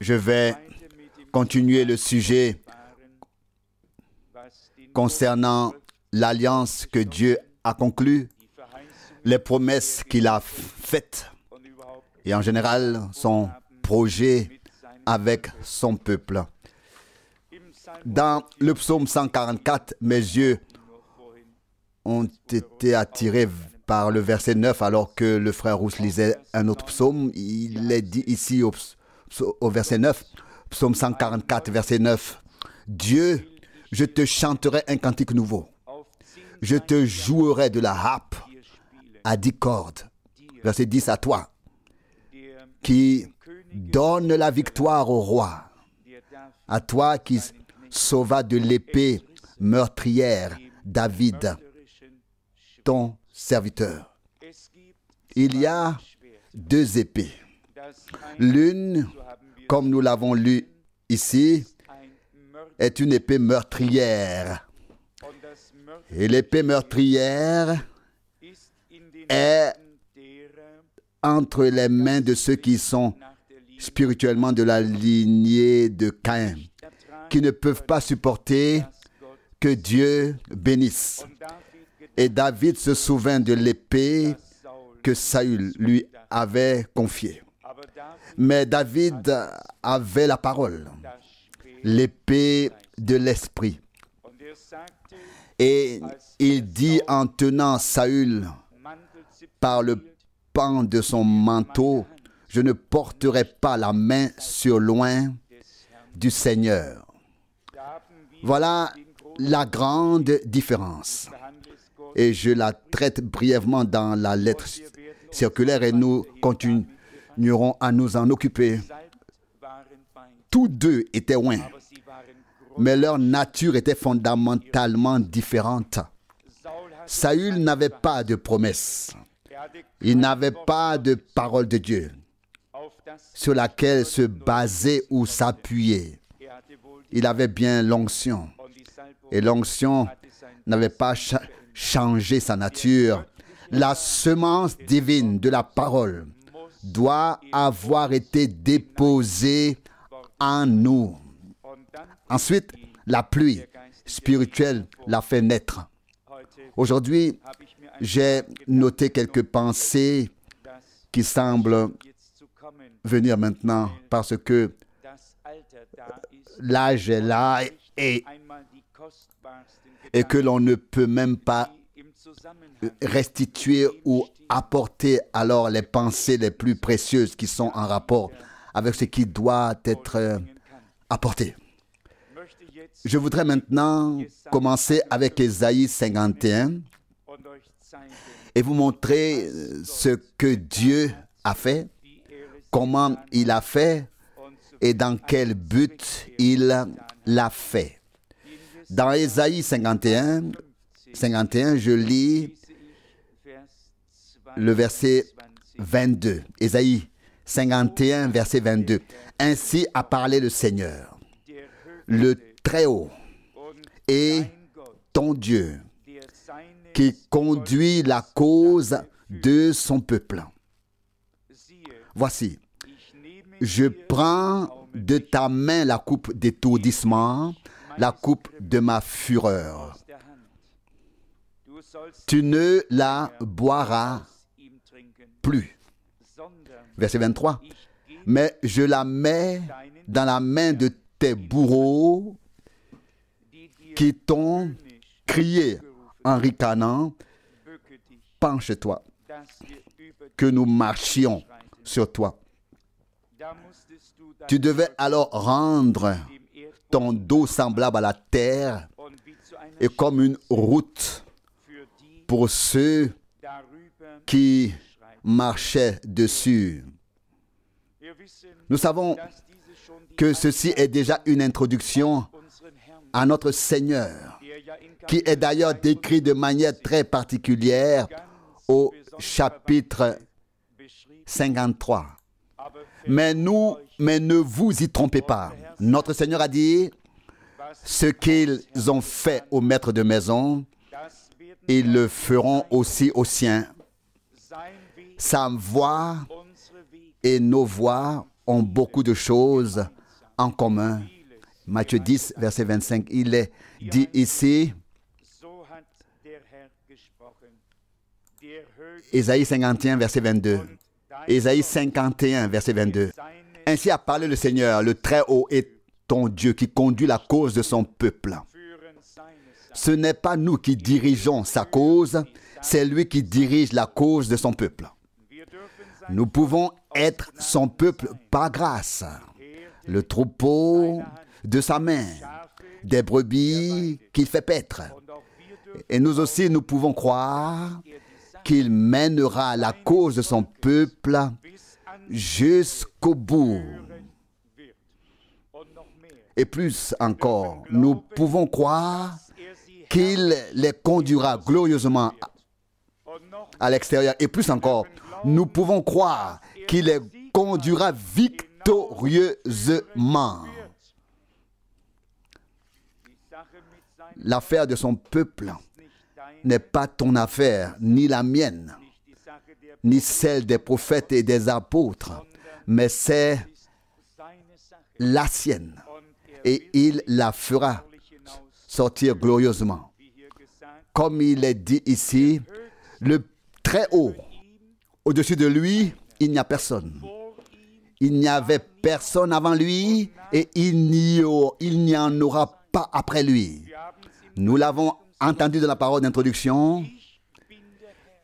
Je vais continuer le sujet concernant l'alliance que Dieu a conclue, les promesses qu'il a faites et en général son projet avec son peuple. Dans le psaume 144, mes yeux ont été attirés par le verset 9 alors que le frère Rousse lisait un autre psaume. Il est dit ici au psaume au verset 9, psaume 144, verset 9. Dieu, je te chanterai un cantique nouveau. Je te jouerai de la harpe à dix cordes. Verset 10 à toi, qui donne la victoire au roi. À toi qui sauva de l'épée meurtrière David, ton serviteur. Il y a deux épées. L'une, comme nous l'avons lu ici, est une épée meurtrière. Et l'épée meurtrière est entre les mains de ceux qui sont spirituellement de la lignée de Caïn, qui ne peuvent pas supporter que Dieu bénisse. Et David se souvint de l'épée que Saül lui avait confiée. Mais David avait la parole, l'épée de l'esprit. Et il dit en tenant Saül par le pan de son manteau, je ne porterai pas la main sur loin du Seigneur. Voilà la grande différence. Et je la traite brièvement dans la lettre circulaire et nous continuons à nous en occuper. Tous deux étaient loin, mais leur nature était fondamentalement différente. Saül n'avait pas de promesse. Il n'avait pas de parole de Dieu sur laquelle se baser ou s'appuyer. Il avait bien l'onction. Et l'onction n'avait pas changé sa nature. La semence divine de la parole doit avoir été déposé en nous. Ensuite, la pluie spirituelle l'a fait naître. Aujourd'hui, j'ai noté quelques pensées qui semblent venir maintenant parce que l'âge est là et, et que l'on ne peut même pas restituer ou apporter alors les pensées les plus précieuses qui sont en rapport avec ce qui doit être euh, apporté. Je voudrais maintenant commencer avec Ésaïe 51 et vous montrer euh, ce que Dieu a fait, comment il a fait et dans quel but il l'a fait. Dans Ésaïe 51, 51, je lis le verset 22, Ésaïe 51, verset 22. Ainsi a parlé le Seigneur, le Très-Haut, et ton Dieu, qui conduit la cause de son peuple. Voici, je prends de ta main la coupe d'étourdissement, la coupe de ma fureur. Tu ne la boiras plus. Verset 23. Mais je la mets dans la main de tes bourreaux qui t'ont crié en ricanant, penche-toi, que nous marchions sur toi. Tu devais alors rendre ton dos semblable à la terre et comme une route pour ceux qui marchait dessus. Nous savons que ceci est déjà une introduction à notre Seigneur, qui est d'ailleurs décrit de manière très particulière au chapitre 53. Mais nous, mais ne vous y trompez pas. Notre Seigneur a dit, ce qu'ils ont fait au maître de maison, ils le feront aussi aux siens. Sa voix et nos voix ont beaucoup de choses en commun. Matthieu 10, verset 25, il est dit ici, Ésaïe 51, verset 22. Ésaïe 51, verset 22. Ainsi a parlé le Seigneur, le Très-Haut est ton Dieu qui conduit la cause de son peuple. Ce n'est pas nous qui dirigeons sa cause, c'est lui qui dirige la cause de son peuple. Nous pouvons être son peuple par grâce, le troupeau de sa main, des brebis qu'il fait paître. Et nous aussi, nous pouvons croire qu'il mènera la cause de son peuple jusqu'au bout. Et plus encore, nous pouvons croire qu'il les conduira glorieusement à l'extérieur. Et plus encore, nous pouvons croire qu'il les conduira victorieusement. L'affaire de son peuple n'est pas ton affaire, ni la mienne, ni celle des prophètes et des apôtres, mais c'est la sienne. Et il la fera sortir glorieusement. Comme il est dit ici, le Très-Haut au-dessus de lui, il n'y a personne. Il n'y avait personne avant lui et il n'y en aura pas après lui. Nous l'avons entendu dans la parole d'introduction.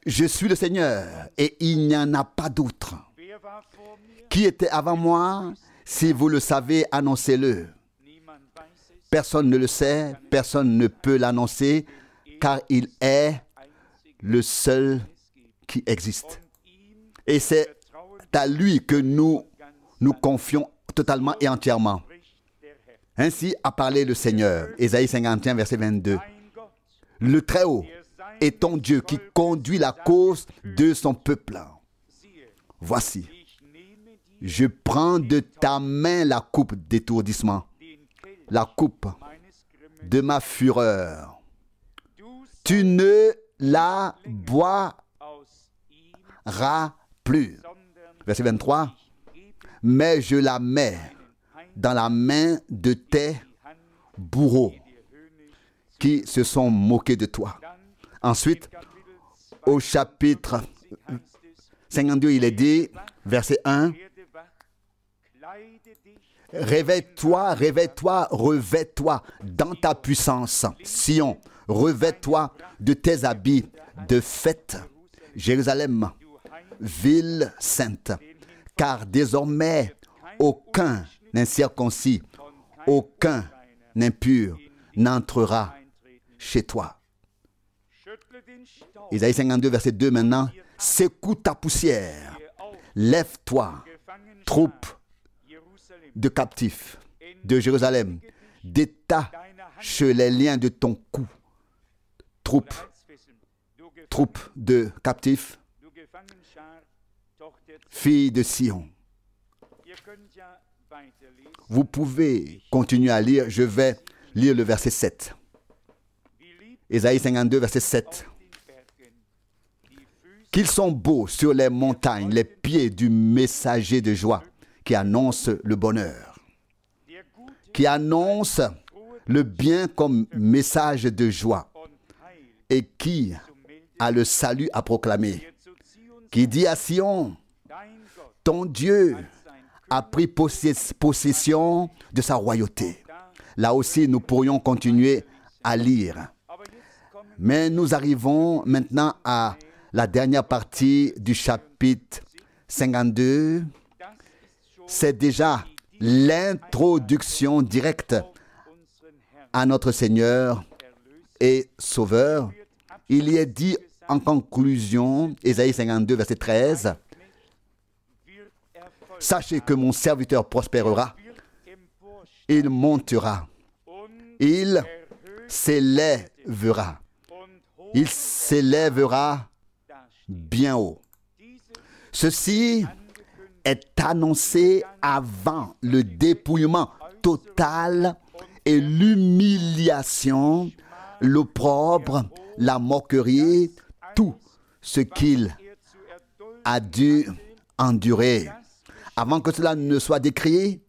Je suis le Seigneur et il n'y en a pas d'autre. Qui était avant moi Si vous le savez, annoncez-le. Personne ne le sait, personne ne peut l'annoncer, car il est le seul qui existe. Et c'est à lui que nous nous confions totalement et entièrement. Ainsi a parlé le Seigneur. Ésaïe 51, verset 22. Le Très-Haut est ton Dieu qui conduit la cause de son peuple. Voici, je prends de ta main la coupe d'étourdissement, la coupe de ma fureur. Tu ne la boiras plus. Verset 23. Mais je la mets dans la main de tes bourreaux qui se sont moqués de toi. Ensuite, au chapitre 52, il est dit, verset 1, Réveille-toi, réveille-toi, revêt-toi dans ta puissance, Sion. Revêt-toi de tes habits de fête, Jérusalem ville sainte. Car désormais, aucun incirconcis, aucun impur n'entrera chez toi. Isaïe 52, verset 2 maintenant. Secoue ta poussière, lève-toi, troupe de captifs de Jérusalem, détache les liens de ton cou, troupe, troupe de captifs fille de Sion. Vous pouvez continuer à lire. Je vais lire le verset 7. Ésaïe 52, verset 7. Qu'ils sont beaux sur les montagnes, les pieds du messager de joie qui annonce le bonheur, qui annonce le bien comme message de joie et qui a le salut à proclamer, qui dit à Sion, ton Dieu a pris possession de sa royauté. Là aussi, nous pourrions continuer à lire. Mais nous arrivons maintenant à la dernière partie du chapitre 52. C'est déjà l'introduction directe à notre Seigneur et Sauveur. Il y est dit en conclusion, Ésaïe 52, verset 13, Sachez que mon serviteur prospérera. Il montera. Il s'élèvera. Il s'élèvera bien haut. Ceci est annoncé avant le dépouillement total et l'humiliation, l'opprobre, la moquerie, tout ce qu'il a dû endurer. Avant que cela ne soit décrié,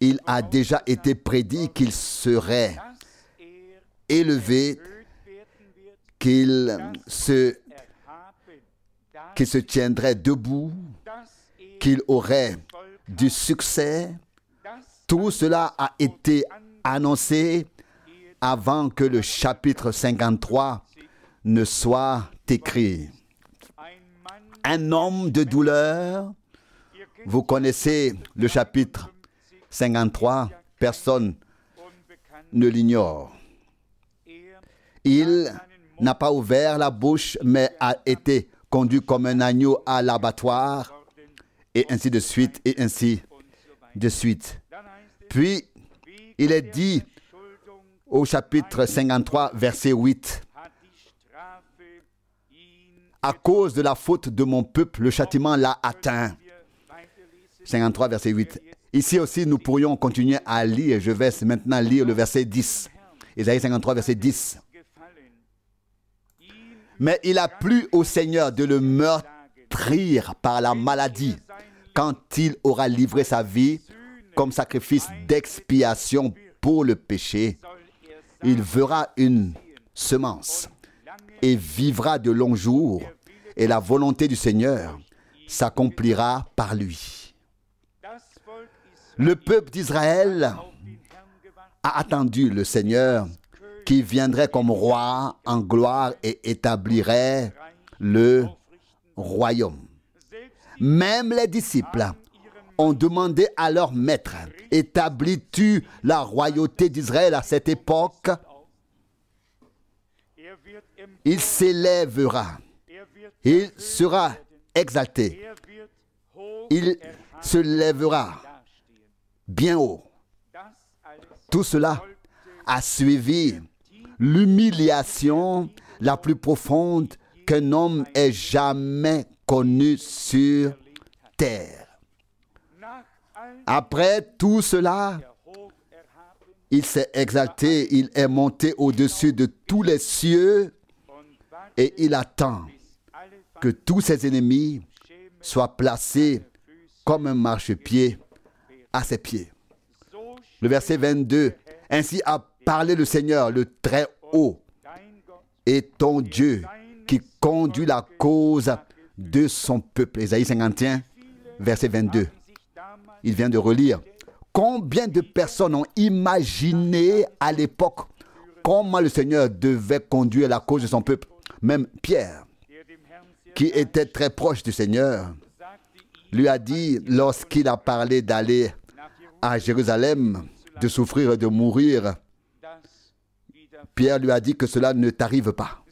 il a déjà été prédit qu'il serait élevé, qu'il se, qu'il se tiendrait debout, qu'il aurait du succès. Tout cela a été annoncé avant que le chapitre 53 ne soit écrit. Un homme de douleur, vous connaissez le chapitre 53, personne ne l'ignore. Il n'a pas ouvert la bouche, mais a été conduit comme un agneau à l'abattoir, et ainsi de suite, et ainsi de suite. Puis, il est dit au chapitre 53, verset 8, à cause de la faute de mon peuple, le châtiment l'a atteint. 53, verset 8. Ici aussi, nous pourrions continuer à lire. Je vais maintenant lire le verset 10. Isaïe 53, verset 10. Mais il a plu au Seigneur de le meurtrir par la maladie quand il aura livré sa vie comme sacrifice d'expiation pour le péché. Il verra une semence et vivra de longs jours, et la volonté du Seigneur s'accomplira par lui. Le peuple d'Israël a attendu le Seigneur qui viendrait comme roi en gloire et établirait le royaume. Même les disciples ont demandé à leur maître, établis-tu la royauté d'Israël à cette époque Il s'élèvera, il sera exalté, il se lèvera bien haut. Tout cela a suivi l'humiliation la plus profonde qu'un homme ait jamais connue sur terre. Après tout cela, il s'est exalté, il est monté au-dessus de tous les cieux et il attend que tous ses ennemis soient placés comme un marchepied à ses pieds. Le verset 22, Ainsi a parlé le Seigneur, le Très-Haut, et ton Dieu qui conduit la cause de son peuple. Ésaïe 51, verset 22. Il vient de relire. Combien de personnes ont imaginé à l'époque comment le Seigneur devait conduire la cause de son peuple Même Pierre, qui était très proche du Seigneur, lui a dit lorsqu'il a parlé d'aller à Jérusalem, de souffrir et de mourir, Pierre lui a dit que cela ne t'arrive pas.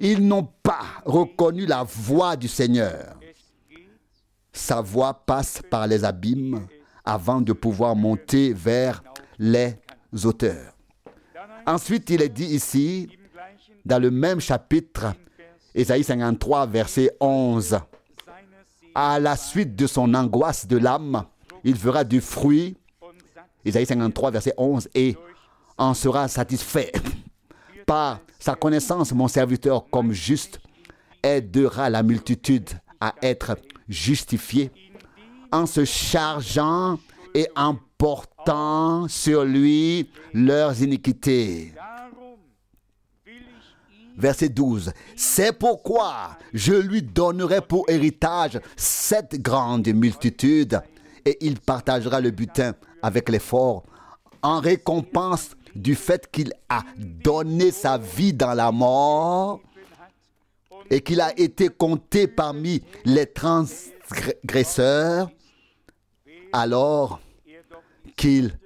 Ils n'ont pas reconnu la voix du Seigneur. Sa voix passe par les abîmes avant de pouvoir monter vers les auteurs. Ensuite, il est dit ici, dans le même chapitre, Ésaïe 53, verset 11, à la suite de son angoisse de l'âme, il fera du fruit. Isaïe 53, verset 11, et en sera satisfait. Par sa connaissance, mon serviteur, comme juste, aidera la multitude à être justifiée en se chargeant et en portant sur lui leurs iniquités. Verset 12. C'est pourquoi je lui donnerai pour héritage cette grande multitude et il partagera le butin avec les forts en récompense du fait qu'il a donné sa vie dans la mort et qu'il a été compté parmi les transgresseurs alors qu'il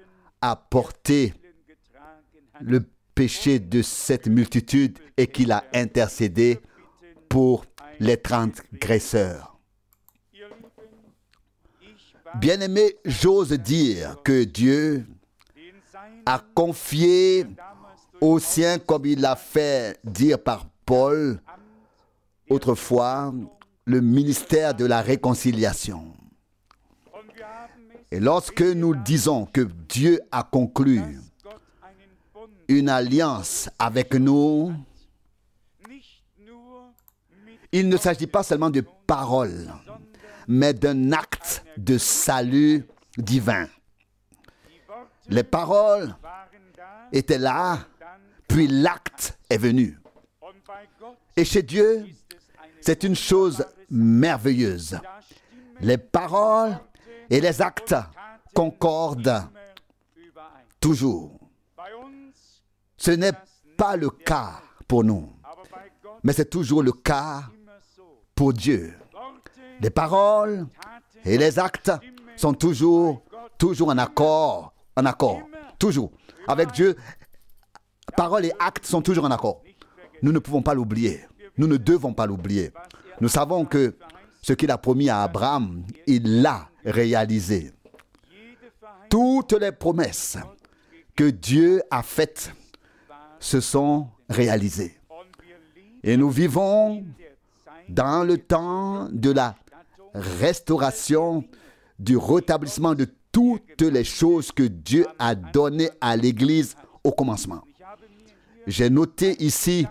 a porté le péché de cette multitude et qu'il a intercédé pour les transgresseurs. Bien-aimé, j'ose dire que Dieu a confié aux siens, comme il l'a fait dire par Paul autrefois, le ministère de la réconciliation. Et lorsque nous disons que Dieu a conclu une alliance avec nous, il ne s'agit pas seulement de paroles, mais d'un acte de salut divin. Les paroles étaient là, puis l'acte est venu. Et chez Dieu, c'est une chose merveilleuse. Les paroles et les actes concordent toujours. Ce n'est pas le cas pour nous, mais c'est toujours le cas pour Dieu les paroles et les actes sont toujours, toujours en accord, en accord, toujours. Avec Dieu, paroles et actes sont toujours en accord. Nous ne pouvons pas l'oublier. Nous ne devons pas l'oublier. Nous savons que ce qu'il a promis à Abraham, il l'a réalisé. Toutes les promesses que Dieu a faites se sont réalisées. Et nous vivons dans le temps de la restauration, du rétablissement de toutes les choses que Dieu a données à l'Église au commencement. J'ai noté ici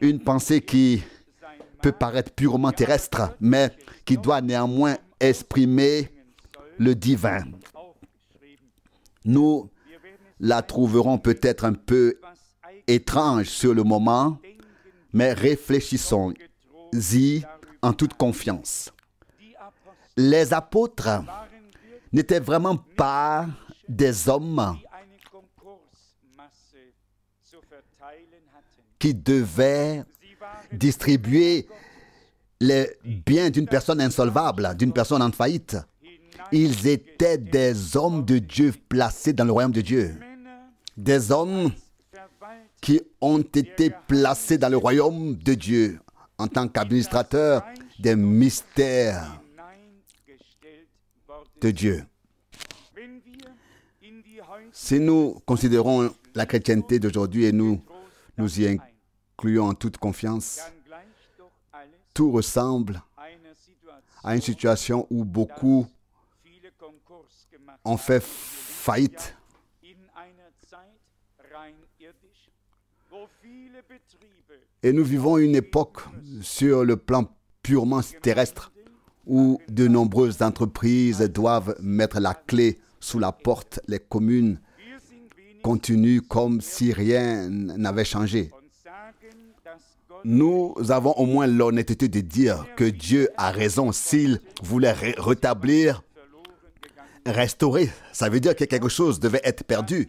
une pensée qui peut paraître purement terrestre, mais qui doit néanmoins exprimer le divin. Nous la trouverons peut-être un peu étrange sur le moment, mais réfléchissons-y en toute confiance les apôtres n'étaient vraiment pas des hommes qui devaient distribuer les biens d'une personne insolvable, d'une personne en faillite. Ils étaient des hommes de Dieu placés dans le royaume de Dieu. Des hommes qui ont été placés dans le royaume de Dieu en tant qu'administrateurs des mystères de Dieu. Si nous considérons la chrétienté d'aujourd'hui et nous nous y incluons en toute confiance, tout ressemble à une situation où beaucoup ont fait faillite. Et nous vivons une époque sur le plan purement terrestre où de nombreuses entreprises doivent mettre la clé sous la porte, les communes continuent comme si rien n'avait changé. Nous avons au moins l'honnêteté de dire que Dieu a raison s'il voulait rétablir, restaurer. Ça veut dire que quelque chose devait être perdu.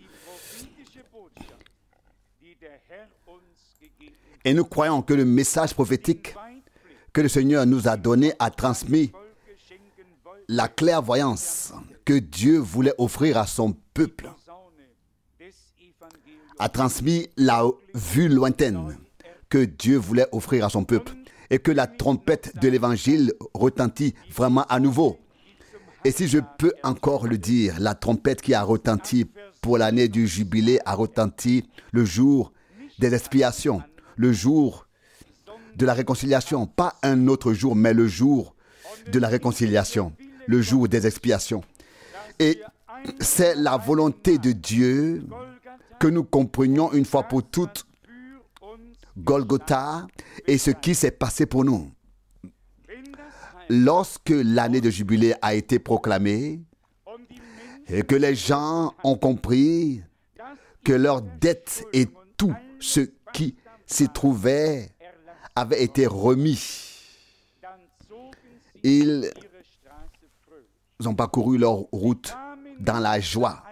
Et nous croyons que le message prophétique que le Seigneur nous a donné a transmis la clairvoyance que Dieu voulait offrir à son peuple, a transmis la vue lointaine que Dieu voulait offrir à son peuple, et que la trompette de l'Évangile retentit vraiment à nouveau. Et si je peux encore le dire, la trompette qui a retenti pour l'année du jubilé a retenti le jour des expiations, le jour de la réconciliation, pas un autre jour, mais le jour de la réconciliation, le jour des expiations. Et c'est la volonté de Dieu que nous comprenions une fois pour toutes Golgotha et ce qui s'est passé pour nous. Lorsque l'année de jubilé a été proclamée et que les gens ont compris que leur dette et tout ce qui s'y trouvait avaient été remis. Ils ont parcouru leur route dans la joie.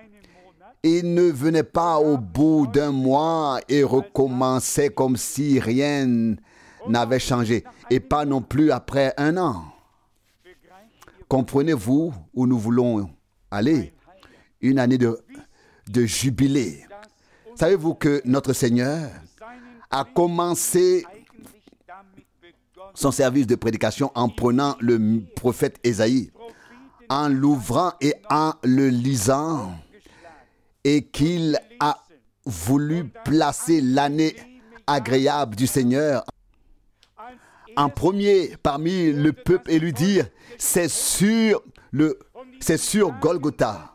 Ils ne venaient pas au bout d'un mois et recommençaient comme si rien n'avait changé, et pas non plus après un an. Comprenez-vous où nous voulons aller Une année de, de jubilé. Savez-vous que notre Seigneur a commencé son service de prédication en prenant le prophète Esaïe, en l'ouvrant et en le lisant, et qu'il a voulu placer l'année agréable du Seigneur en premier parmi le peuple et lui dire, c'est sur le, c'est sur Golgotha.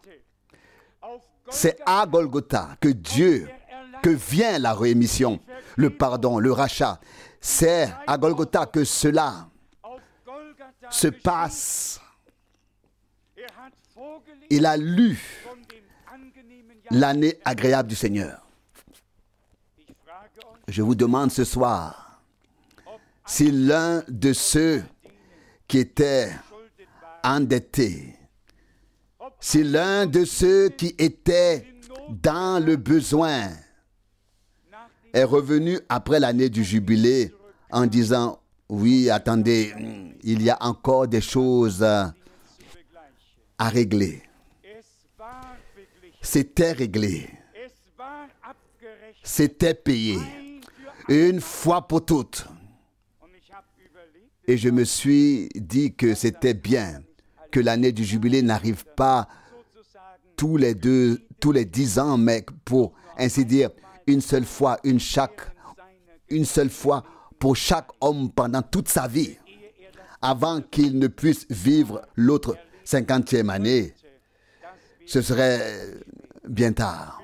C'est à Golgotha que Dieu, que vient la rémission, le pardon, le rachat. C'est à Golgotha que cela se passe. Il a lu l'année agréable du Seigneur. Je vous demande ce soir si l'un de ceux qui étaient endettés, si l'un de ceux qui étaient dans le besoin, est revenu après l'année du jubilé en disant, oui, attendez, il y a encore des choses à régler. C'était réglé. C'était payé. Une fois pour toutes. Et je me suis dit que c'était bien que l'année du jubilé n'arrive pas tous les deux, tous les dix ans, mec pour ainsi dire, une seule fois, une chaque, une seule fois pour chaque homme pendant toute sa vie, avant qu'il ne puisse vivre l'autre cinquantième année. Ce serait bien tard.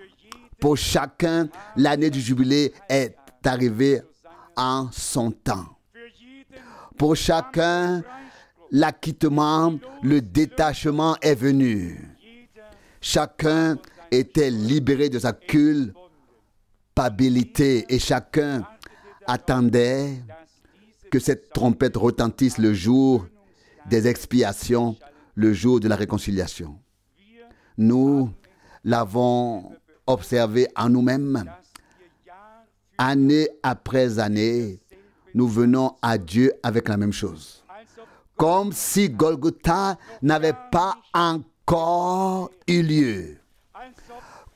Pour chacun, l'année du jubilé est arrivée en son temps. Pour chacun, l'acquittement, le détachement est venu. Chacun était libéré de sa culte et chacun attendait que cette trompette retentisse le jour des expiations, le jour de la réconciliation. Nous l'avons observé en nous-mêmes. Année après année, nous venons à Dieu avec la même chose. Comme si Golgotha n'avait pas encore eu lieu.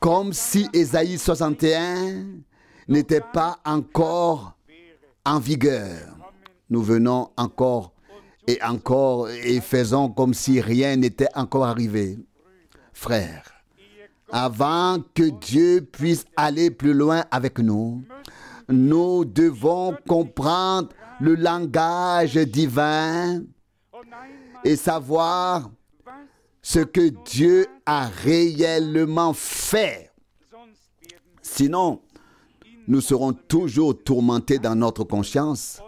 Comme si Ésaïe 61 n'était pas encore en vigueur. Nous venons encore et encore et faisons comme si rien n'était encore arrivé. Frères, avant que Dieu puisse aller plus loin avec nous, nous devons comprendre le langage divin et savoir ce que Dieu a réellement fait. Sinon, nous serons toujours tourmentés dans notre conscience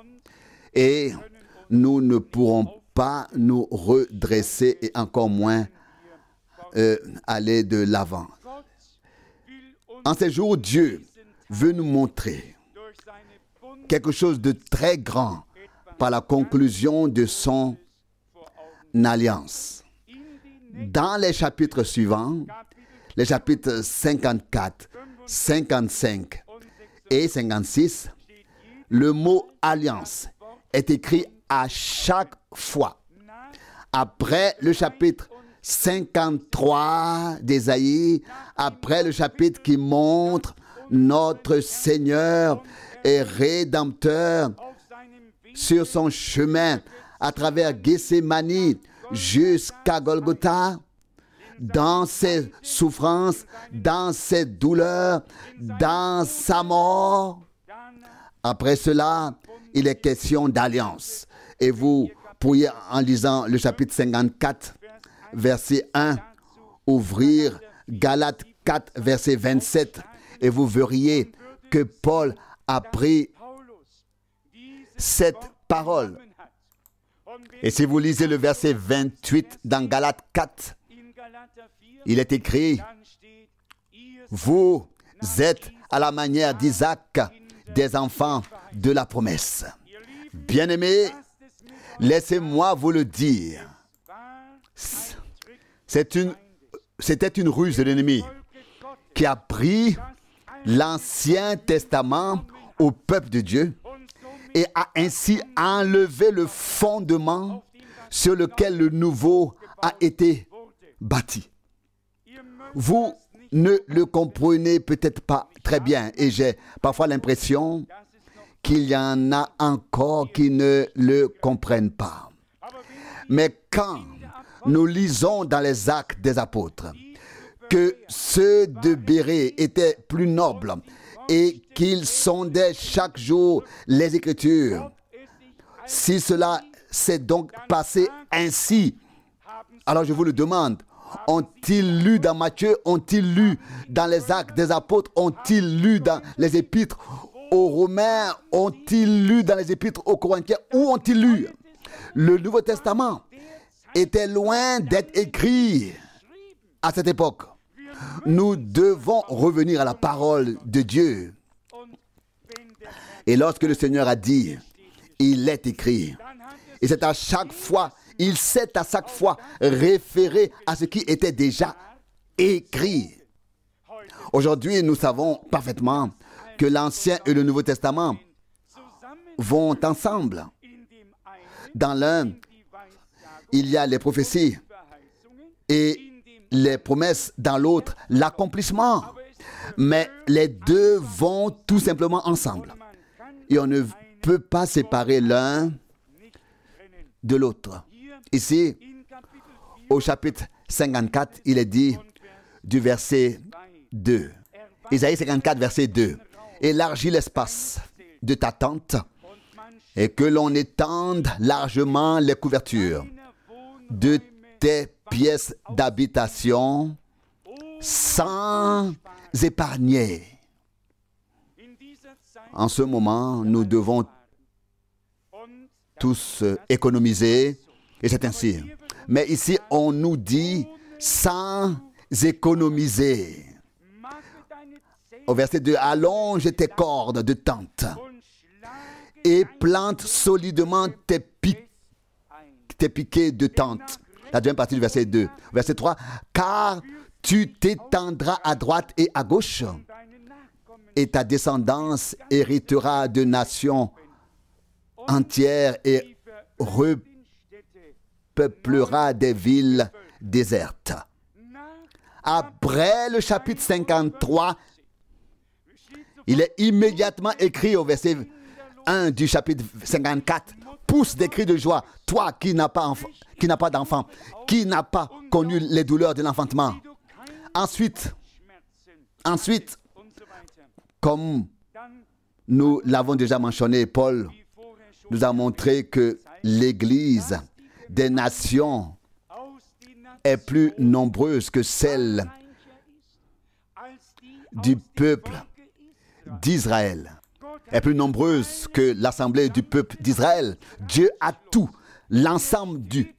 et nous ne pourrons pas nous redresser et encore moins euh, aller de l'avant. En ces jours, Dieu veut nous montrer quelque chose de très grand par la conclusion de son alliance dans les chapitres suivants, les chapitres 54, 55 et 56, le mot alliance est écrit à chaque fois. Après le chapitre 53 d'Ésaïe, après le chapitre qui montre notre Seigneur et Rédempteur sur son chemin à travers Gethsemane, jusqu'à Golgotha, dans ses souffrances, dans ses douleurs, dans sa mort. Après cela, il est question d'alliance. Et vous pourriez, en lisant le chapitre 54, verset 1, ouvrir Galates 4, verset 27, et vous verriez que Paul a pris cette parole et si vous lisez le verset 28 dans Galates 4, il est écrit, vous êtes à la manière d'Isaac, des enfants de la promesse. Bien-aimés, laissez-moi vous le dire. C'est une, c'était une ruse de l'ennemi qui a pris l'Ancien Testament au peuple de Dieu et a ainsi enlevé le fondement sur lequel le nouveau a été bâti. Vous ne le comprenez peut-être pas très bien et j'ai parfois l'impression qu'il y en a encore qui ne le comprennent pas. Mais quand nous lisons dans les actes des apôtres que ceux de Béré étaient plus nobles et qu'ils sondaient chaque jour les Écritures. Si cela s'est donc passé ainsi, alors je vous le demande, ont-ils lu dans Matthieu Ont-ils lu dans les actes des apôtres Ont-ils lu dans les épîtres aux Romains Ont-ils lu dans les épîtres aux Corinthiens Où ont-ils lu Le Nouveau Testament était loin d'être écrit à cette époque. Nous devons revenir à la parole de Dieu. Et lorsque le Seigneur a dit, il est écrit. Et c'est à chaque fois, il s'est à chaque fois référé à ce qui était déjà écrit. Aujourd'hui, nous savons parfaitement que l'Ancien et le Nouveau Testament vont ensemble. Dans l'un, il y a les prophéties et les promesses, dans l'autre l'accomplissement. Mais les deux vont tout simplement ensemble. Et on ne peut pas séparer l'un de l'autre. Ici, au chapitre 54, il est dit du verset 2. Isaïe 54, verset 2. Élargis l'espace de ta tente et que l'on étende largement les couvertures de tes pièces d'habitation sans épargner. En ce moment, nous devons tous économiser, et c'est ainsi. Mais ici, on nous dit sans économiser. Au verset 2, allonge tes cordes de tente et plante solidement tes piquets de tente la deuxième partie du verset 2. Verset 3, car tu t'étendras à droite et à gauche, et ta descendance héritera de nations entières et repeuplera des villes désertes. Après le chapitre 53, il est immédiatement écrit au verset 1 du chapitre 54 pousse des cris de joie, toi qui n'as pas, qui pas d'enfant, qui n'a pas connu les douleurs de l'enfantement. Ensuite, ensuite, comme nous l'avons déjà mentionné, Paul nous a montré que l'Église des nations est plus nombreuse que celle du peuple d'Israël est plus nombreuse que l'assemblée du peuple d'Israël. Dieu a tout, l'ensemble du,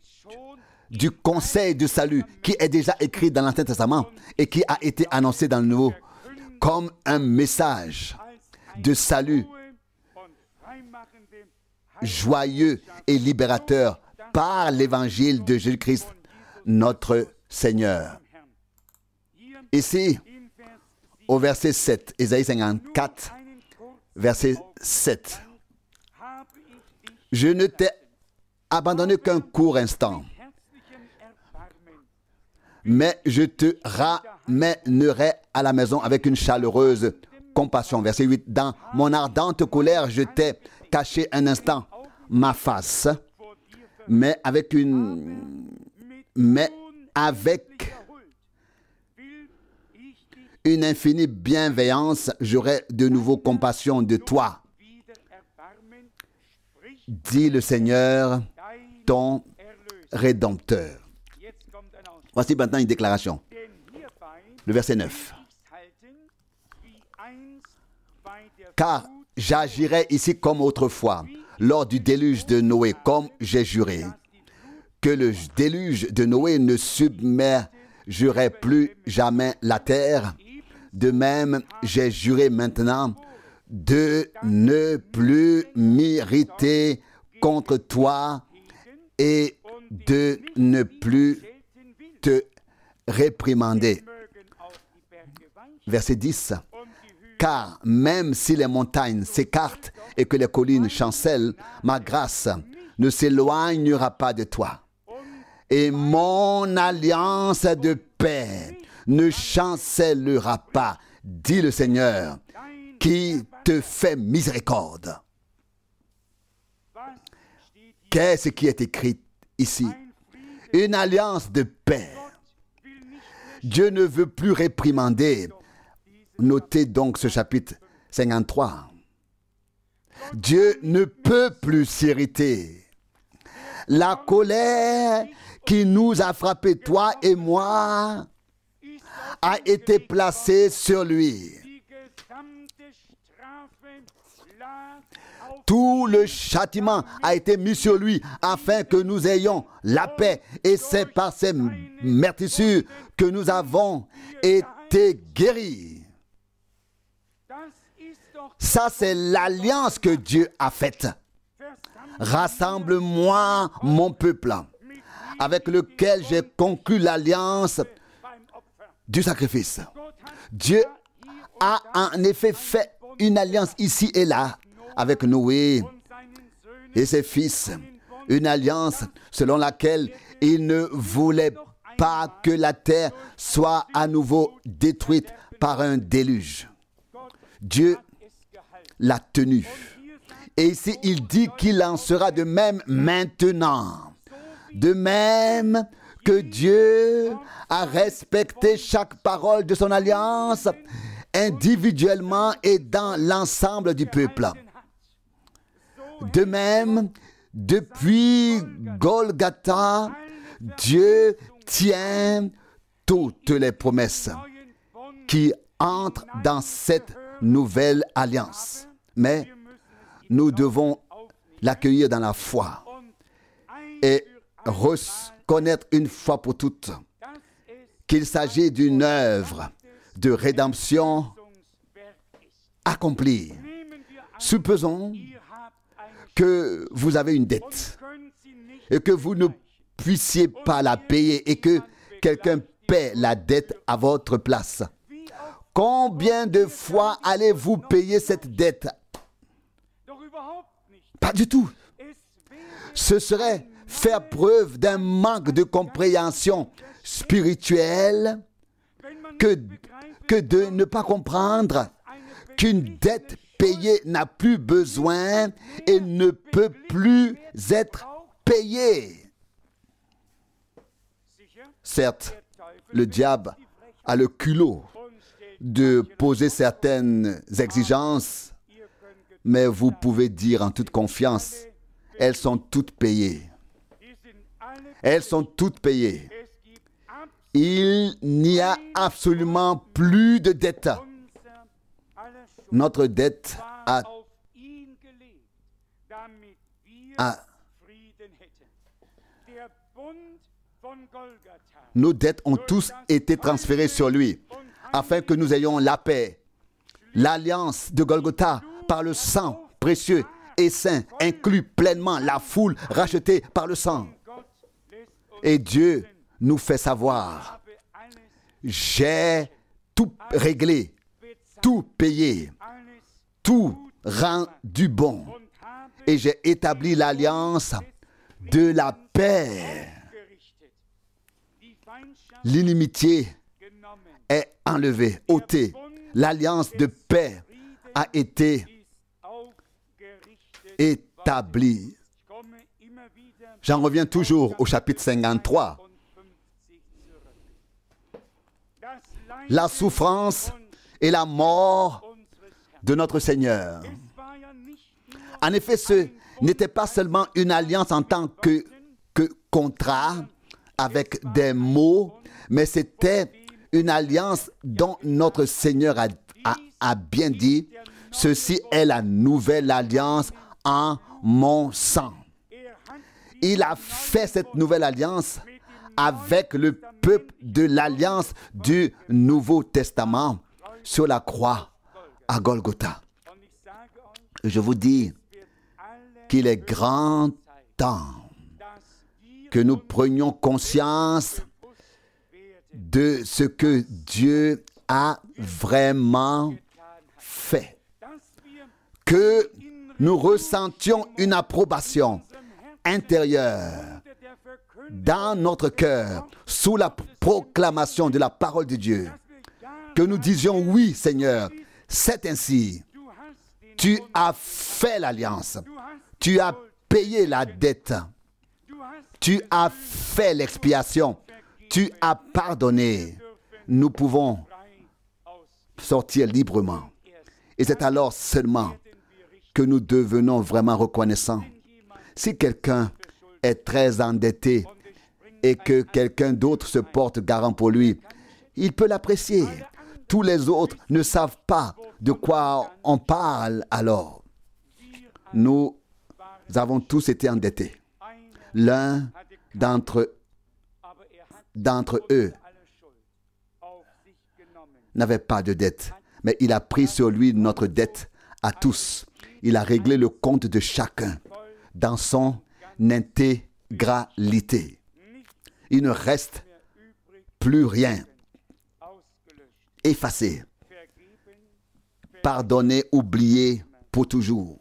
du conseil de salut qui est déjà écrit dans l'Ancien Testament et qui a été annoncé dans le Nouveau comme un message de salut joyeux et libérateur par l'évangile de Jésus-Christ, notre Seigneur. Ici, au verset 7, Ésaïe 54, verset 7. Je ne t'ai abandonné qu'un court instant, mais je te ramènerai à la maison avec une chaleureuse compassion. Verset 8. Dans mon ardente colère, je t'ai caché un instant ma face, mais avec une, mais avec une infinie bienveillance, j'aurai de nouveau compassion de toi. Dit le Seigneur, ton Rédempteur. Voici maintenant une déclaration. Le verset 9. Car j'agirai ici comme autrefois, lors du déluge de Noé, comme j'ai juré. Que le déluge de Noé ne submergerait plus jamais la terre, de même, j'ai juré maintenant de ne plus m'irriter contre toi et de ne plus te réprimander. Verset 10. Car même si les montagnes s'écartent et que les collines chancellent, ma grâce ne s'éloignera pas de toi. Et mon alliance de paix ne chancellera pas, dit le Seigneur, qui te fait miséricorde. Qu'est-ce qui est écrit ici Une alliance de paix. Dieu ne veut plus réprimander. Notez donc ce chapitre 53. Dieu ne peut plus s'irriter. La colère qui nous a frappés, toi et moi, a été placé sur lui. Tout le châtiment a été mis sur lui afin que nous ayons la paix. Et c'est par ces mertissus... que nous avons été guéris. Ça, c'est l'alliance que Dieu a faite. Rassemble-moi mon peuple avec lequel j'ai conclu l'alliance du sacrifice. Dieu a en effet fait une alliance ici et là avec Noé et ses fils. Une alliance selon laquelle il ne voulait pas que la terre soit à nouveau détruite par un déluge. Dieu l'a tenu. Et ici, il dit qu'il en sera de même maintenant. De même, que Dieu a respecté chaque parole de son alliance individuellement et dans l'ensemble du peuple. De même, depuis Golgatha, Dieu tient toutes les promesses qui entrent dans cette nouvelle alliance. Mais nous devons l'accueillir dans la foi et recevoir connaître une fois pour toutes qu'il s'agit d'une œuvre de rédemption accomplie. Supposons que vous avez une dette et que vous ne puissiez pas la payer et que quelqu'un paie la dette à votre place. Combien de fois allez-vous payer cette dette Pas du tout. Ce serait faire preuve d'un manque de compréhension spirituelle que, que de ne pas comprendre qu'une dette payée n'a plus besoin et ne peut plus être payée. Certes, le diable a le culot de poser certaines exigences, mais vous pouvez dire en toute confiance, elles sont toutes payées. Elles sont toutes payées. Il n'y a absolument plus de dette. Notre dette a, nos dettes ont tous été transférées sur lui, afin que nous ayons la paix. L'alliance de Golgotha par le sang précieux et saint inclut pleinement la foule rachetée par le sang. Et Dieu nous fait savoir, j'ai tout réglé, tout payé, tout rendu bon. Et j'ai établi l'alliance de la paix. L'inimitié est enlevée, ôtée. L'alliance de paix a été établie. J'en reviens toujours au chapitre 53. La souffrance et la mort de notre Seigneur. En effet, ce n'était pas seulement une alliance en tant que, contrat avec des mots, mais c'était une alliance dont notre Seigneur a bien dit, ceci est la nouvelle alliance en mon sang. Il a fait cette nouvelle alliance avec le peuple de l'alliance du Nouveau Testament sur la croix à Golgotha. Je vous dis qu'il est grand temps que nous prenions conscience de ce que Dieu a vraiment fait. Que nous ressentions une approbation intérieur, dans notre cœur, sous la proclamation de la parole de Dieu. Que nous disions oui, Seigneur, c'est ainsi. Tu as fait l'alliance. Tu as payé la dette. Tu as fait l'expiation. Tu as pardonné. Nous pouvons sortir librement. Et c'est alors seulement que nous devenons vraiment reconnaissants si quelqu'un est très endetté et que quelqu'un d'autre se porte garant pour lui, il peut l'apprécier. Tous les autres ne savent pas de quoi on parle alors. Nous avons tous été endettés. L'un d'entre eux n'avait pas de dette, mais il a pris sur lui notre dette à tous. Il a réglé le compte de chacun dans son intégralité. Il ne reste plus rien effacé, pardonné, oublié pour toujours.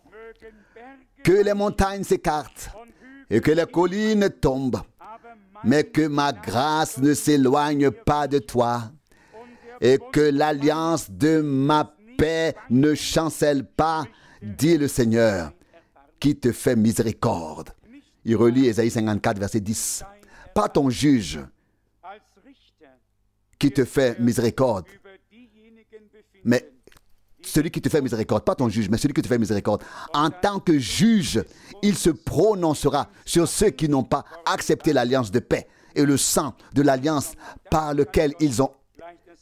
Que les montagnes s'écartent et que les collines tombent, mais que ma grâce ne s'éloigne pas de toi et que l'alliance de ma paix ne chancelle pas, dit le Seigneur qui te fait miséricorde. Il relit Ésaïe 54, verset 10. Pas ton juge qui te fait miséricorde, mais celui qui te fait miséricorde, pas ton juge, mais celui qui te fait miséricorde. En tant que juge, il se prononcera sur ceux qui n'ont pas accepté l'alliance de paix et le sang de l'alliance par lequel ils ont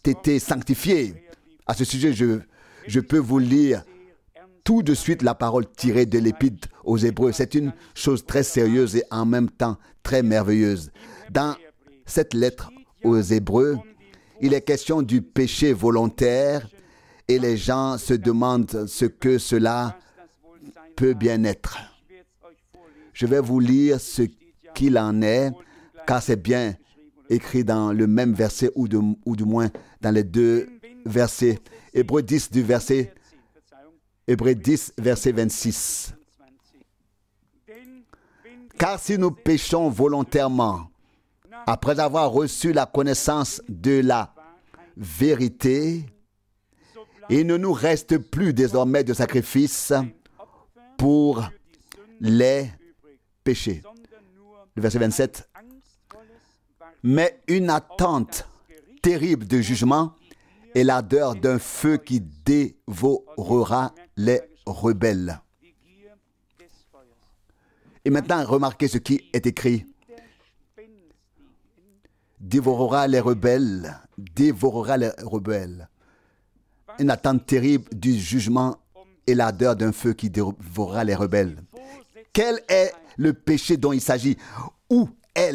été sanctifiés. À ce sujet, je, je peux vous lire tout de suite la parole tirée de l'épître aux Hébreux. C'est une chose très sérieuse et en même temps très merveilleuse. Dans cette lettre aux Hébreux, il est question du péché volontaire et les gens se demandent ce que cela peut bien être. Je vais vous lire ce qu'il en est, car c'est bien écrit dans le même verset ou, du moins dans les deux versets. Hébreux 10 du verset Hébreu 10, verset 26. Car si nous péchons volontairement, après avoir reçu la connaissance de la vérité, il ne nous reste plus désormais de sacrifice pour les péchés. Le verset 27. Mais une attente terrible de jugement et l'ardeur d'un feu qui dévorera les rebelles. Et maintenant, remarquez ce qui est écrit. Dévorera les rebelles, dévorera les rebelles. Une attente terrible du jugement et l'ardeur d'un feu qui dévorera les rebelles. Quel est le péché dont il s'agit Où est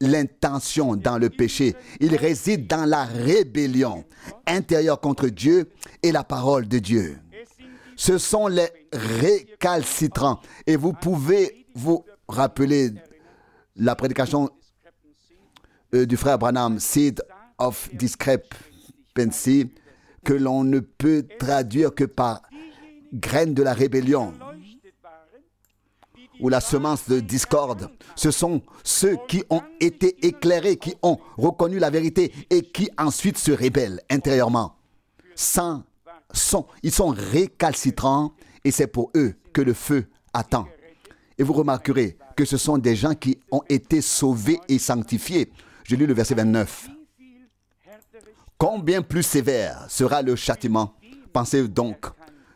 l'intention dans le péché Il réside dans la rébellion intérieure contre Dieu et la parole de Dieu ce sont les récalcitrants. Et vous pouvez vous rappeler la prédication euh, du frère Branham, Seed of Discrepancy, que l'on ne peut traduire que par graine de la rébellion ou la semence de discorde. Ce sont ceux qui ont été éclairés, qui ont reconnu la vérité et qui ensuite se rébellent intérieurement, sans ils sont récalcitrants et c'est pour eux que le feu attend. Et vous remarquerez que ce sont des gens qui ont été sauvés et sanctifiés. Je lis le verset 29. Combien plus sévère sera le châtiment, pensez donc,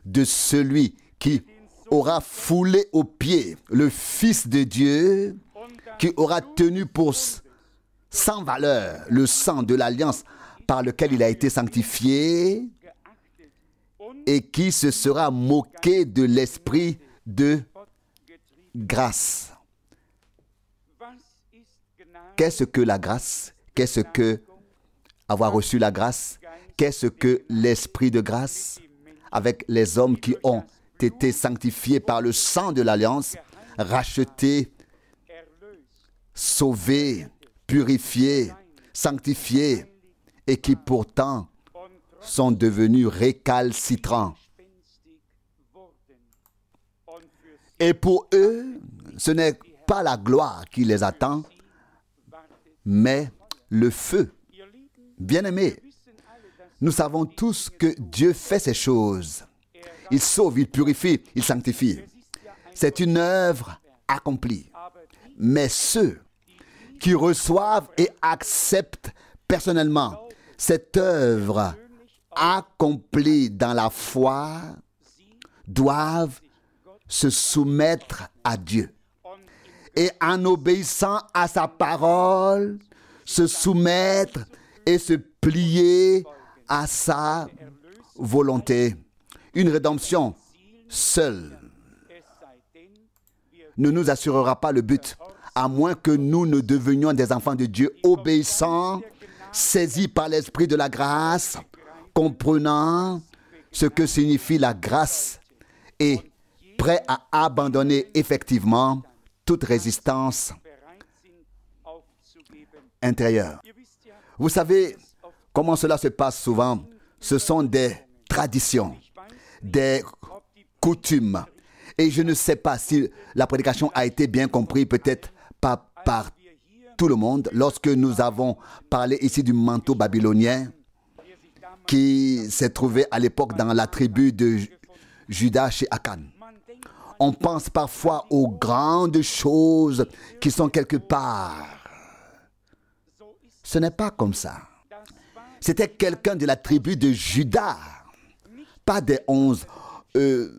de celui qui aura foulé aux pieds le Fils de Dieu, qui aura tenu pour sans valeur le sang de l'alliance par lequel il a été sanctifié, et qui se sera moqué de l'esprit de grâce. Qu'est-ce que la grâce Qu'est-ce que avoir reçu la grâce Qu'est-ce que l'esprit de grâce Avec les hommes qui ont été sanctifiés par le sang de l'alliance, rachetés, sauvés, purifiés, sanctifiés, et qui pourtant sont devenus récalcitrants. Et pour eux, ce n'est pas la gloire qui les attend, mais le feu. Bien-aimés, nous savons tous que Dieu fait ces choses. Il sauve, il purifie, il sanctifie. C'est une œuvre accomplie. Mais ceux qui reçoivent et acceptent personnellement cette œuvre accomplis dans la foi doivent se soumettre à Dieu. Et en obéissant à sa parole, se soumettre et se plier à sa volonté. Une rédemption seule ne nous assurera pas le but, à moins que nous ne devenions des enfants de Dieu obéissants, saisis par l'Esprit de la grâce comprenant ce que signifie la grâce et prêt à abandonner effectivement toute résistance intérieure. Vous savez comment cela se passe souvent Ce sont des traditions, des coutumes. Et je ne sais pas si la prédication a été bien comprise, peut-être pas par tout le monde. Lorsque nous avons parlé ici du manteau babylonien, qui s'est trouvé à l'époque dans la tribu de Judas chez Akan. On pense parfois aux grandes choses qui sont quelque part. Ce n'est pas comme ça. C'était quelqu'un de la tribu de Judas, pas des onze euh,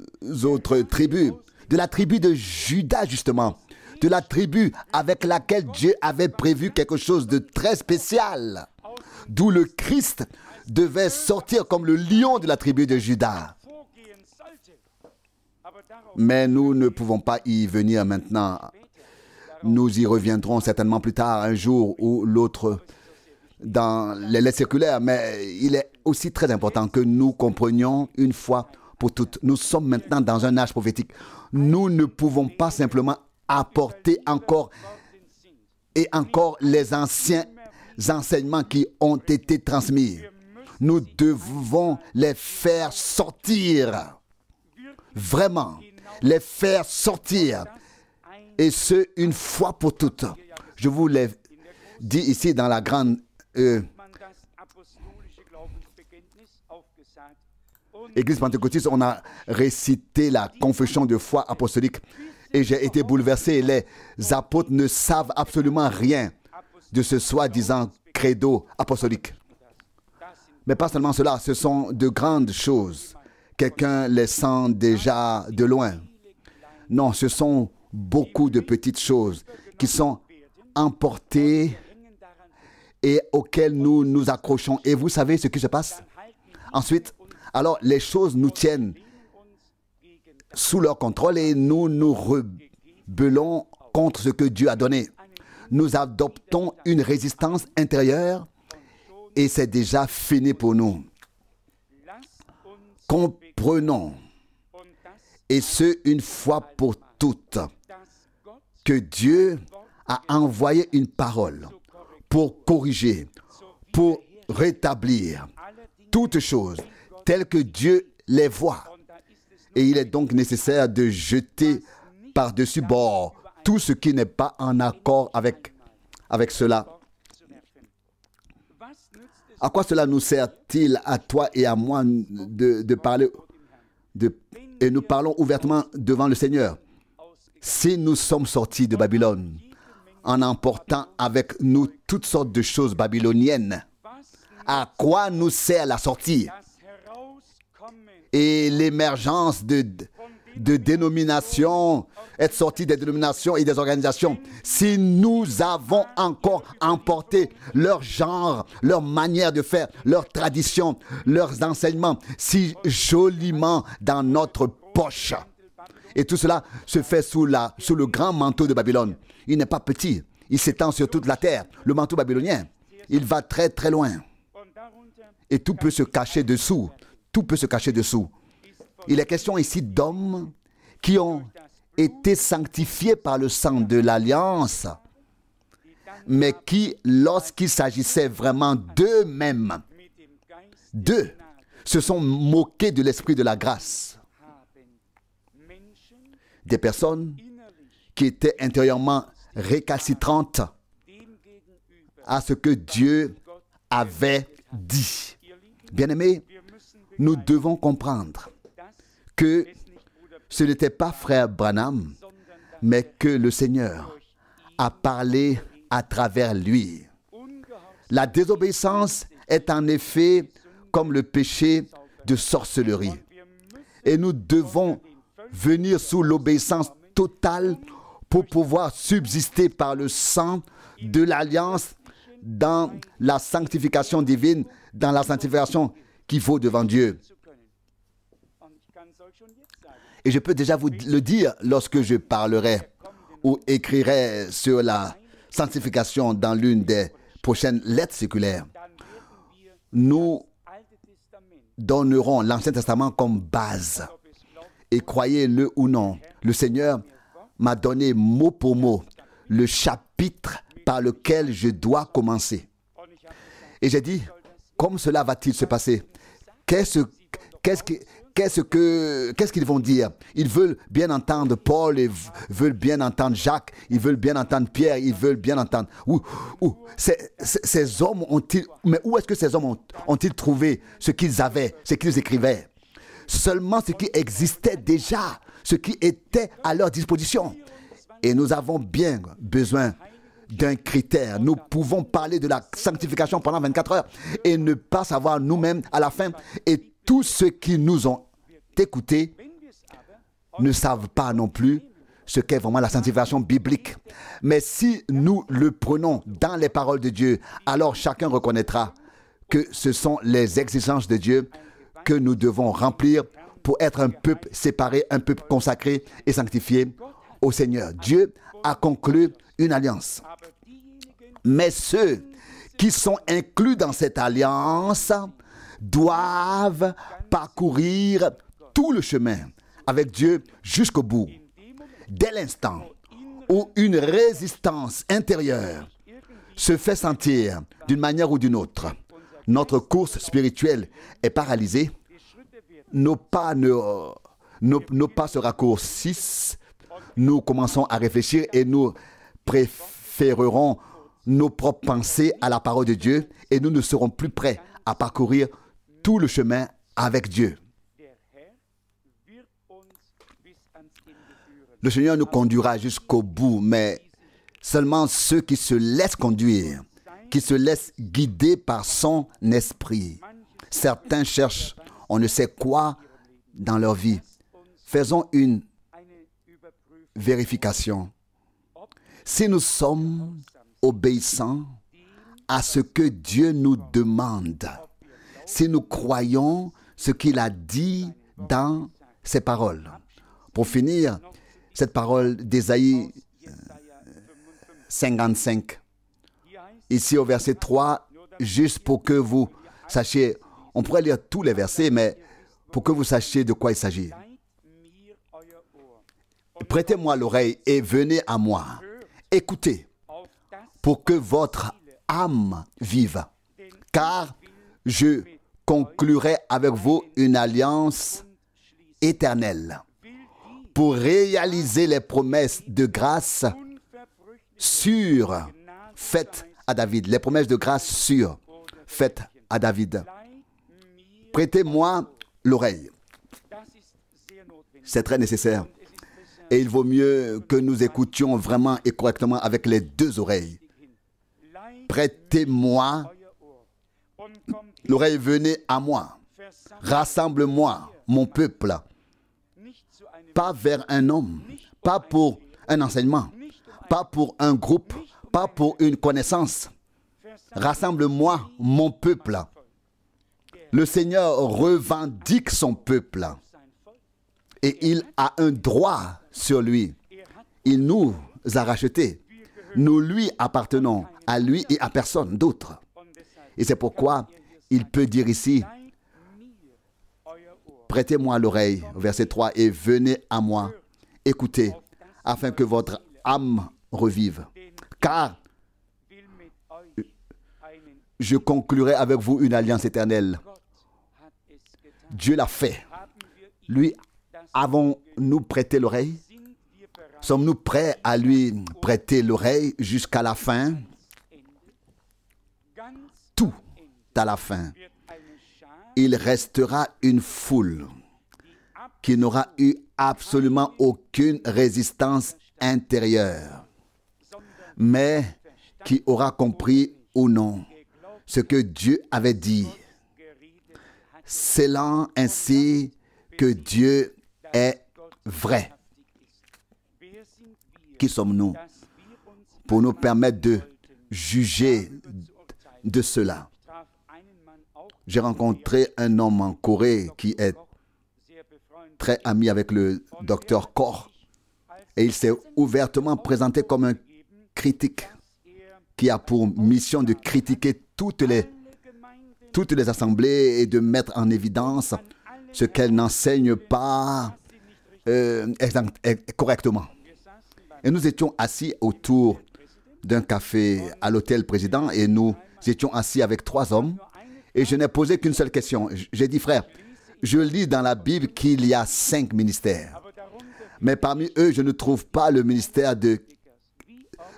autres tribus, de la tribu de Judas justement, de la tribu avec laquelle Dieu avait prévu quelque chose de très spécial, d'où le Christ devait sortir comme le lion de la tribu de Judas. Mais nous ne pouvons pas y venir maintenant. Nous y reviendrons certainement plus tard, un jour ou l'autre, dans les lettres circulaires. Mais il est aussi très important que nous comprenions une fois pour toutes. Nous sommes maintenant dans un âge prophétique. Nous ne pouvons pas simplement apporter encore et encore les anciens enseignements qui ont été transmis. Nous devons les faire sortir. Vraiment, les faire sortir. Et ce, une fois pour toutes. Je vous l'ai dit ici dans la grande... Euh, Église pentecôtiste, on a récité la confession de foi apostolique et j'ai été bouleversé. Les apôtres ne savent absolument rien de ce soi-disant credo apostolique. Mais pas seulement cela, ce sont de grandes choses. Quelqu'un les sent déjà de loin. Non, ce sont beaucoup de petites choses qui sont emportées et auxquelles nous nous accrochons. Et vous savez ce qui se passe Ensuite, alors les choses nous tiennent sous leur contrôle et nous nous rebellons contre ce que Dieu a donné. Nous adoptons une résistance intérieure et c'est déjà fini pour nous. Comprenons, et ce une fois pour toutes, que Dieu a envoyé une parole pour corriger, pour rétablir toutes choses telles que Dieu les voit. Et il est donc nécessaire de jeter par-dessus bord tout ce qui n'est pas en accord avec, avec cela. À quoi cela nous sert-il, à toi et à moi, de, parler et nous parlons ouvertement devant le Seigneur Si nous sommes sortis de Babylone en emportant avec nous toutes sortes de choses babyloniennes, à quoi nous sert la sortie et l'émergence de, de dénominations être sortis des dénominations et des organisations, si nous avons encore emporté leur genre, leur manière de faire, leurs traditions, leurs enseignements, si joliment dans notre poche. Et tout cela se fait sous, sous le grand manteau de Babylone. Il n'est pas petit, il s'étend sur toute la terre, le manteau babylonien. Il va très très loin. Et tout peut se cacher dessous. Tout peut se cacher dessous. Il est question ici d'hommes qui ont étaient sanctifiés par le sang de l'alliance, mais qui, lorsqu'il s'agissait vraiment d'eux-mêmes, d'eux, se sont moqués de l'esprit de la grâce. Des personnes qui étaient intérieurement récalcitrantes à ce que Dieu avait dit. Bien-aimés, nous devons comprendre que ce n'était pas frère Branham, mais que le Seigneur a parlé à travers lui. La désobéissance est en effet comme le péché de sorcellerie. Et nous devons venir sous l'obéissance totale pour pouvoir subsister par le sang de l'alliance dans la sanctification divine, dans la sanctification qui vaut devant Dieu. Et je peux déjà vous le dire lorsque je parlerai ou écrirai sur la sanctification dans l'une des prochaines lettres séculaires. Nous donnerons l'Ancien Testament comme base. Et croyez-le ou non, le Seigneur m'a donné mot pour mot le chapitre par lequel je dois commencer. Et j'ai dit, comme cela va-t-il se passer Qu'est-ce, qu'est-ce, qu'est-ce que qu'est-ce qu'ils vont dire Ils veulent bien entendre Paul, ils veulent bien entendre Jacques, ils veulent bien entendre Pierre, ils veulent bien entendre. Où, où ces, hommes ont-ils Mais où est-ce que ces hommes ont-ils trouvé ce qu'ils avaient, ce qu'ils écrivaient Seulement ce qui existait déjà, ce qui était à leur disposition. Et nous avons bien besoin d'un critère. Nous pouvons parler de la sanctification pendant 24 heures et ne pas savoir nous-mêmes à la fin et tous ceux qui nous ont écoutés ne savent pas non plus ce qu'est vraiment la sanctification biblique. Mais si nous le prenons dans les paroles de Dieu, alors chacun reconnaîtra que ce sont les exigences de Dieu que nous devons remplir pour être un peuple séparé, un peuple consacré et sanctifié au Seigneur. Dieu a conclu une alliance. Mais ceux qui sont inclus dans cette alliance doivent parcourir tout le chemin avec Dieu jusqu'au bout. Dès l'instant où une résistance intérieure se fait sentir d'une manière ou d'une autre, notre course spirituelle est paralysée, nos pas, nos, pas se raccourcissent, nous commençons à réfléchir et nous préférerons nos propres pensées à la parole de Dieu et nous ne serons plus prêts à parcourir tout le chemin avec Dieu. Le Seigneur nous conduira jusqu'au bout, mais seulement ceux qui se laissent conduire, qui se laissent guider par son esprit. Certains cherchent on ne sait quoi dans leur vie. Faisons une vérification. Si nous sommes obéissants à ce que Dieu nous demande, si nous croyons ce qu'il a dit dans ses paroles. Pour finir, cette parole d'Esaïe 55, euh, ici au verset 3, juste pour que vous sachiez, on pourrait lire tous les versets, mais pour que vous sachiez de quoi il s'agit. Prêtez-moi l'oreille et venez à moi. Écoutez, pour que votre âme vive. Car je conclurai avec vous une alliance éternelle pour réaliser les promesses de grâce sûres faites à David, les promesses de grâce sûres faites à David. Prêtez-moi l'oreille. C'est très nécessaire. Et il vaut mieux que nous écoutions vraiment et correctement avec les deux oreilles. Prêtez-moi l'oreille, venait à moi. Rassemble-moi, mon peuple. Pas vers un homme, pas pour un enseignement, pas pour un groupe, pas pour une connaissance. Rassemble-moi, mon peuple. Le Seigneur revendique son peuple et il a un droit sur lui. Il nous a rachetés. Nous lui appartenons, à lui et à personne d'autre. Et c'est pourquoi il peut dire ici, prêtez-moi l'oreille, verset 3, et venez à moi, écoutez, afin que votre âme revive. Car je conclurai avec vous une alliance éternelle. Dieu l'a fait. Lui, avons-nous prêté l'oreille Sommes-nous prêts à lui prêter l'oreille jusqu'à la fin Tout à la fin. Il restera une foule qui n'aura eu absolument aucune résistance intérieure, mais qui aura compris ou non ce que Dieu avait dit, là ainsi que Dieu est vrai. Qui sommes-nous pour nous permettre de juger de cela j'ai rencontré un homme en Corée qui est très ami avec le docteur Koch et il s'est ouvertement présenté comme un critique qui a pour mission de critiquer toutes les, toutes les assemblées et de mettre en évidence ce qu'elles n'enseignent pas euh, correctement. Et nous étions assis autour d'un café à l'hôtel président et nous étions assis avec trois hommes et je n'ai posé qu'une seule question. J'ai dit, frère, je lis dans la Bible qu'il y a cinq ministères. Mais parmi eux, je ne trouve pas le ministère de,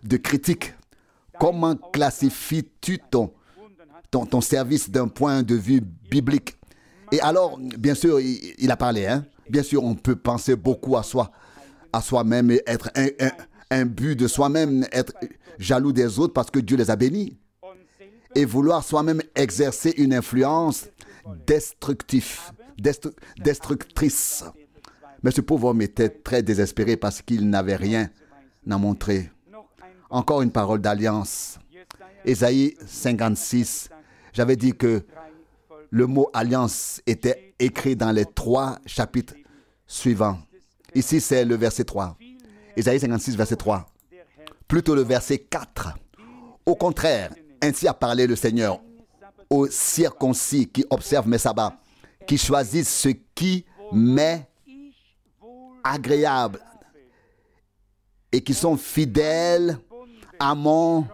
de critique. Comment classifies-tu ton, service d'un point de vue biblique Et alors, bien sûr, il, a parlé. Hein? Bien sûr, on peut penser beaucoup à soi, à soi-même et être un, un but de soi-même, être jaloux des autres parce que Dieu les a bénis et vouloir soi-même exercer une influence destructive, destructrice. Mais ce pauvre homme était très désespéré parce qu'il n'avait rien à montrer. Encore une parole d'alliance. Ésaïe 56, j'avais dit que le mot alliance était écrit dans les trois chapitres suivants. Ici, c'est le verset 3. Ésaïe 56, verset 3. Plutôt le verset 4. Au contraire, ainsi a parlé le Seigneur aux circoncis qui observent mes sabbats, qui choisissent ce qui m'est agréable et qui sont fidèles à mon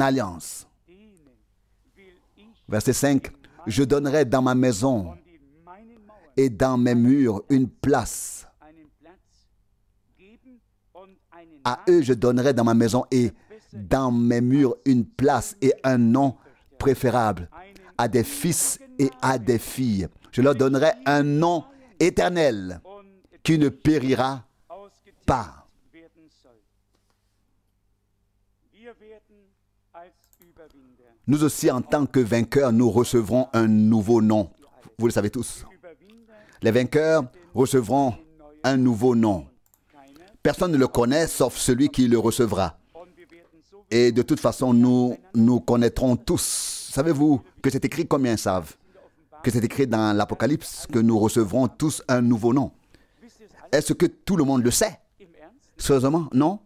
alliance. Verset 5, je donnerai dans ma maison et dans mes murs une place. À eux je donnerai dans ma maison et dans mes murs une place et un nom préférable à des fils et à des filles. Je leur donnerai un nom éternel qui ne périra pas. Nous aussi, en tant que vainqueurs, nous recevrons un nouveau nom. Vous le savez tous. Les vainqueurs recevront un nouveau nom. Personne ne le connaît sauf celui qui le recevra. Et de toute façon, nous nous connaîtrons tous. Savez-vous que c'est écrit, combien savent que c'est écrit dans l'Apocalypse que nous recevrons tous un nouveau nom Est-ce que tout le monde le sait Sérieusement, non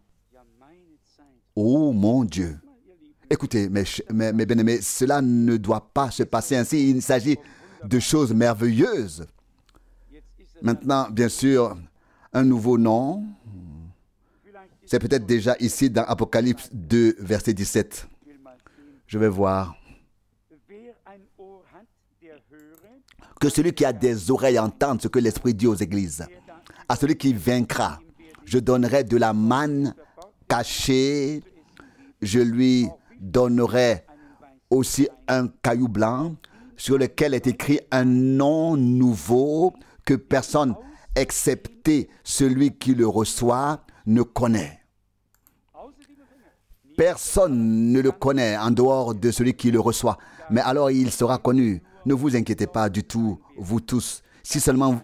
Oh mon Dieu Écoutez, mais mes bien-aimés, cela ne doit pas se passer ainsi. Il s'agit de choses merveilleuses. Maintenant, bien sûr, un nouveau nom, c'est peut-être déjà ici dans Apocalypse 2, verset 17. Je vais voir. Que celui qui a des oreilles entende ce que l'Esprit dit aux églises. À celui qui vaincra, je donnerai de la manne cachée. Je lui donnerai aussi un caillou blanc sur lequel est écrit un nom nouveau que personne, excepté celui qui le reçoit, ne connaît. Personne ne le connaît en dehors de celui qui le reçoit. Mais alors il sera connu. Ne vous inquiétez pas du tout, vous tous. Si seulement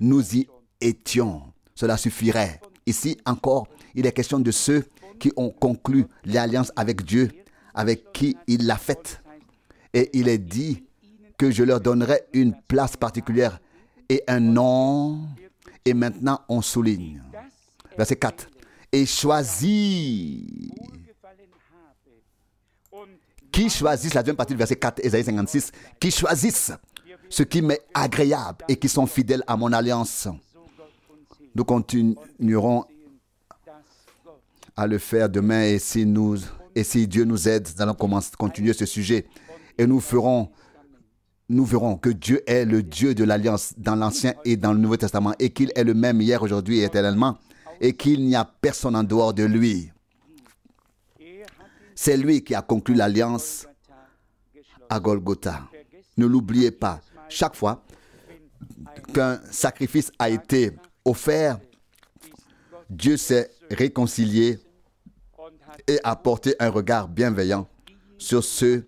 nous y étions, cela suffirait. Ici encore, il est question de ceux qui ont conclu l'alliance avec Dieu, avec qui il l'a faite. Et il est dit que je leur donnerai une place particulière et un nom. Et maintenant, on souligne. Verset 4. Et choisis qui choisissent, la deuxième partie du verset 4, Ésaïe 56, qui choisissent ce qui m'est agréable et qui sont fidèles à mon alliance. Nous continuerons à le faire demain et si, nous, et si Dieu nous aide, nous allons continuer ce sujet et nous ferons nous verrons que Dieu est le Dieu de l'alliance dans l'Ancien et dans le Nouveau Testament et qu'il est le même hier, aujourd'hui et éternellement et qu'il n'y a personne en dehors de lui. C'est lui qui a conclu l'alliance à Golgotha. Ne l'oubliez pas. Chaque fois qu'un sacrifice a été offert, Dieu s'est réconcilié et a porté un regard bienveillant sur ceux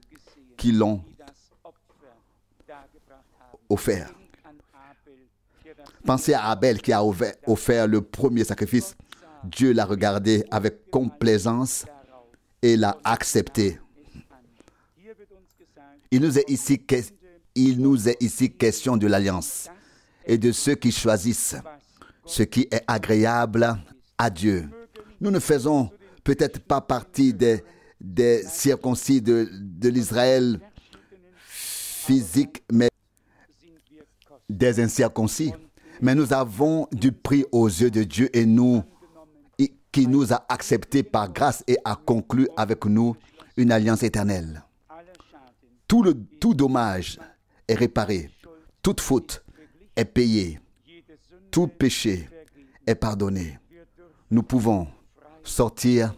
qui l'ont offert. Pensez à Abel qui a offert le premier sacrifice. Dieu l'a regardé avec complaisance et l'a accepté. Il nous est ici, question de l'alliance et de ceux qui choisissent ce qui est agréable à Dieu. Nous ne faisons peut-être pas partie des, circoncis de, de l'Israël physique, mais des incirconcis. Mais nous avons du prix aux yeux de Dieu et nous qui nous a acceptés par grâce et a conclu avec nous une alliance éternelle. Tout, le, tout dommage est réparé, toute faute est payée, tout péché est pardonné. Nous pouvons sortir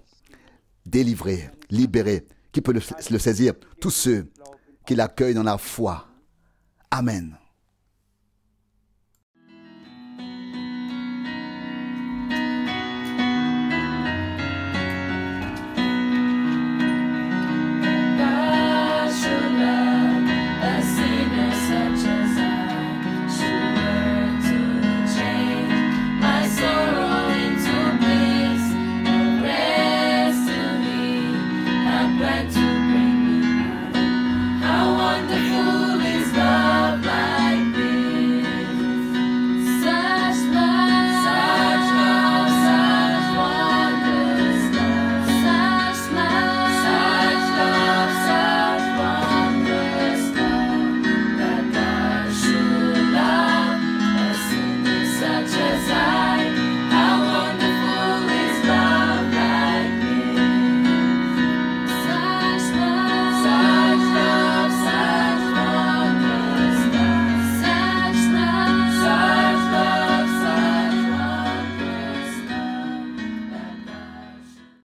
délivrer, libérer, Qui peut le, le saisir Tous ceux qui l'accueillent dans la foi. Amen.